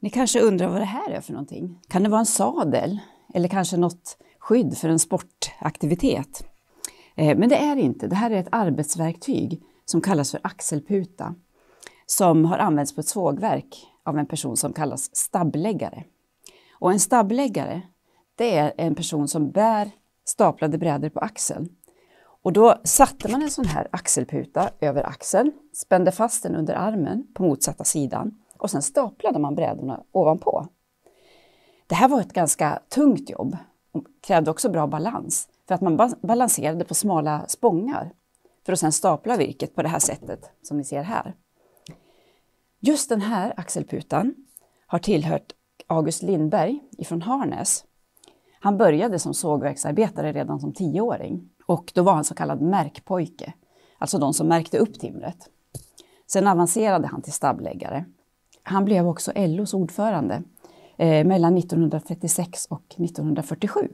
Ni kanske undrar vad det här är för någonting? Kan det vara en sadel? Eller kanske något skydd för en sportaktivitet? Eh, men det är det inte. Det här är ett arbetsverktyg som kallas för axelputa som har använts på ett sågverk av en person som kallas stabbläggare. Och en stabbläggare, det är en person som bär staplade brädor på axeln. Och då satte man en sån här axelputa över axeln, spände fast den under armen på motsatta sidan och sen staplade man brädorna ovanpå. Det här var ett ganska tungt jobb och krävde också bra balans för att man balanserade på smala spångar för att sen stapla virket på det här sättet som ni ser här. Just den här axelputan har tillhört August Lindberg ifrån Harnäs. Han började som sågverksarbetare redan som tioåring och då var han så kallad märkpojke, alltså de som märkte upp timret. Sen avancerade han till stabbläggare han blev också LOs ordförande eh, mellan 1936 och 1947.